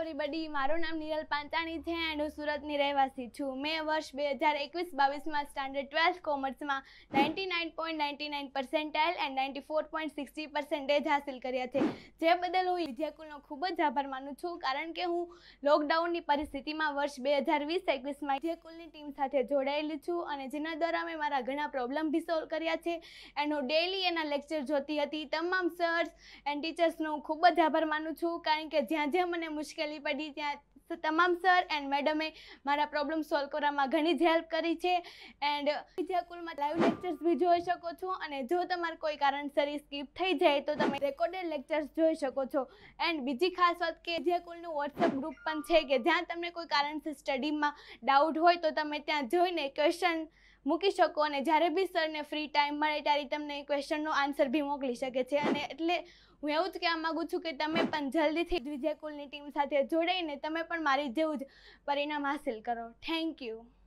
everybody મારું નામ નિરલ પાંચાણી છે એન્ડ હું સુરતની રહેવાસી છું મેં વર્ષ બે હજાર એકવીસ બાવીસમાં સ્ટાન્ડર્ડ ટ્વેલ્થ કોમર્સમાં ninety nine point ninety nine percentile and ninety four point sixty percentage હાસિલ કર્યા છે જે બદલ હું વિદ્યાકુલનો ખૂબ જ આભાર માનું છું કારણ કે હું લોકડાઉનની પરિસ્થિતિમાં વર્ષ બે હજાર વીસ એકવીસમાં વિદ્યાકુલની ટીમ સાથે જોડાયેલી છું અને જેના દ્વારા મેં મારા ઘણા પ્રોબ્લેમ બી સોલ્વ કર્યા છે એન્ડ હું ડેલી એના લેક્ચર જોતી હતી તમામ સર્સ એન્ડ ટીચર્સનો ખૂબ જ આભાર માનું છું કારણ કે જ્યાં જ્યાં મને મુશ્કેલ મુશ્કેલી પડી ત્યાં તમામ સર એન્ડ મેડમે મારા પ્રોબ્લેમ સોલ્વ કરવામાં ઘણી જ હેલ્પ કરી છે એન્ડ બીજા કુલમાં લાઈવ લેક્ચર્સ બી જોઈ શકો છો અને જો તમારે કોઈ કારણસર સ્કીપ થઈ જાય તો તમે રેકોર્ડેડ લેક્ચર્સ જોઈ શકો છો એન્ડ બીજી ખાસ વાત કે જે કુલનું વોટ્સઅપ ગ્રુપ પણ છે કે જ્યાં તમને કોઈ કારણસર સ્ટડીમાં ડાઉટ હોય તો તમે ત્યાં જોઈને ક્વેશ્ચન મૂકી શકો અને જ્યારે બી સરને ફ્રી ટાઈમ મળે ત્યારે તમને ક્વેશ્ચનનો આન્સર બી મોકલી શકે છે અને એટલે હું એવું જ કહેવા માગું છું કે તમે પણ જલ્દીથી વિજય કુલની ટીમ સાથે જોડાઈને તમે પણ મારી જેવું જ પરિણામ હાંસિલ કરો થેન્ક યુ